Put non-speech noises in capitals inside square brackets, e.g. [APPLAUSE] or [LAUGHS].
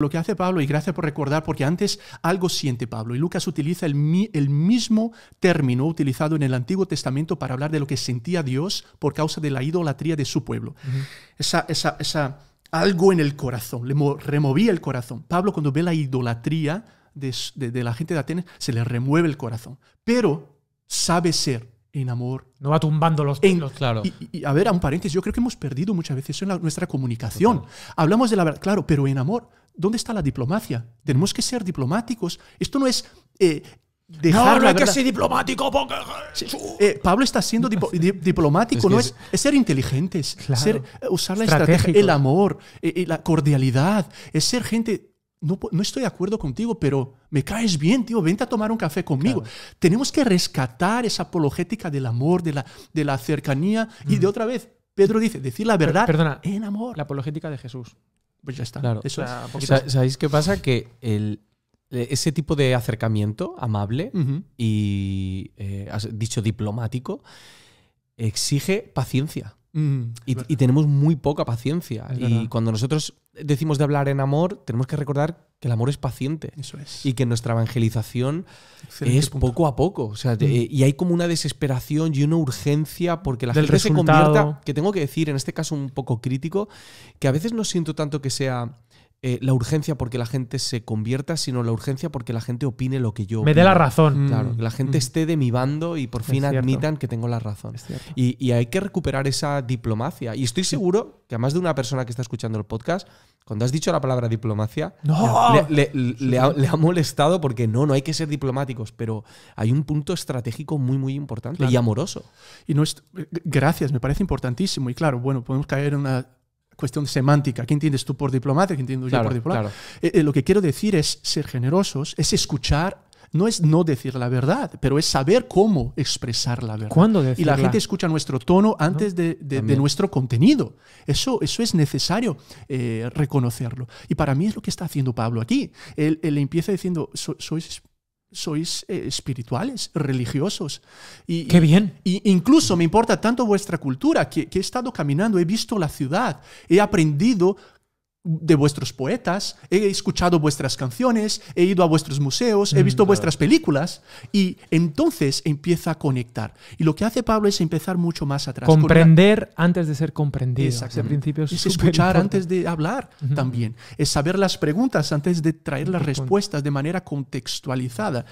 Lo que hace Pablo, y gracias por recordar, porque antes algo siente Pablo, y Lucas utiliza el, mismo término utilizado en el Antiguo Testamento para hablar de lo que sentía Dios por causa de la idolatría de su pueblo. esa, algo en el corazón, le removía el corazón. Pablo cuando ve la idolatría de, de la gente de Atenas, se le remueve el corazón, pero sabe ser en amor. No va tumbando los pelos, claro. Y, a ver, a un paréntesis, yo creo que hemos perdido muchas veces en nuestra comunicación. Hablamos de la verdad, claro, pero en amor, ¿dónde está la diplomacia? Tenemos que ser diplomáticos. Esto no es... Eh, Dejar no, no hay que ser diplomático porque... Eh, Pablo está siendo [LAUGHS] diplomático, no es, es, ser inteligentes, usar la estrategia, el amor, eh, eh, la cordialidad, es ser gente no, estoy de acuerdo contigo, pero me caes bien, tío, vente a tomar un café conmigo. Tenemos que rescatar esa apologética del amor, de la, de la cercanía y de mm. otra vez. Pedro dice, decir la verdad en amor. La apologética de Jesús. Pues ya está. Claro. ¿Sabéis qué pasa? Que el, e, ese tipo de acercamiento amable y, eh, dicho, diplomático, exige paciencia y, tenemos muy poca paciencia. y cuando nosotros decimos de hablar en amor, tenemos que recordar que el amor es paciente. Eso es. Y que nuestra evangelización es poco a poco. y hay como una desesperación y una urgencia porque la gente se convierta. Que tengo que decir, en este caso un poco crítico, que a veces no siento tanto que sea eh, la urgencia porque la gente se convierta, sino la urgencia porque la gente opine lo que yo. Me dé la razón. Claro, que la gente mm. esté de mi bando y por fin admitan que tengo la razón. Y, hay que recuperar esa diplomacia. Y estoy seguro que a más de una persona que está escuchando el podcast, cuando has dicho la palabra diplomacia, le, ha, molestado porque no, no hay que ser diplomáticos, pero hay un punto estratégico muy, muy importante y amoroso. Y no es, eh, gracias, me parece importantísimo. Y claro, bueno, podemos caer en una cuestión semántica. ¿Qué entiendes tú por diplomático? ¿Qué entiendo yo por diplomático? Eh, eh, lo que quiero decir es ser generosos, es escuchar no es no decir la verdad, pero es saber cómo expresar la verdad. y la gente escucha nuestro tono antes de, nuestro contenido. Eso, eso es necesario eh, reconocerlo. Y para mí es lo que está haciendo Pablo aquí. Él, él empieza diciendo, sois sois eh, espirituales, religiosos. Y, ¡Qué bien! incluso me importa tanto vuestra cultura que he estado caminando, he visto la ciudad, he aprendido de vuestros poetas, he escuchado vuestras canciones, he ido a vuestros museos, he mm, visto vuestras películas y entonces empieza a conectar. Y lo que hace Pablo es empezar mucho más atrás. Comprender antes de ser comprendido. Ese es, escuchar antes de hablar también. Es saber las preguntas antes de traer las respuestas de manera contextualizada.